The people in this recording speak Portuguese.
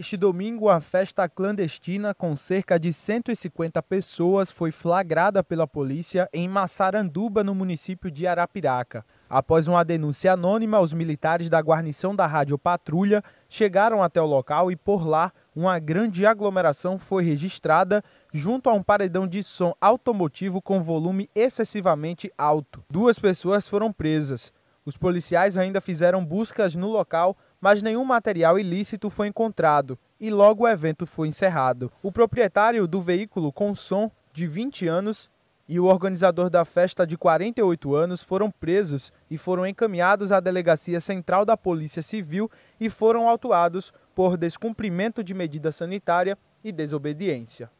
Este domingo, a festa clandestina com cerca de 150 pessoas foi flagrada pela polícia em Massaranduba, no município de Arapiraca. Após uma denúncia anônima, os militares da guarnição da Rádio Patrulha chegaram até o local e por lá uma grande aglomeração foi registrada junto a um paredão de som automotivo com volume excessivamente alto. Duas pessoas foram presas. Os policiais ainda fizeram buscas no local mas nenhum material ilícito foi encontrado e logo o evento foi encerrado. O proprietário do veículo com som de 20 anos e o organizador da festa de 48 anos foram presos e foram encaminhados à Delegacia Central da Polícia Civil e foram autuados por descumprimento de medida sanitária e desobediência.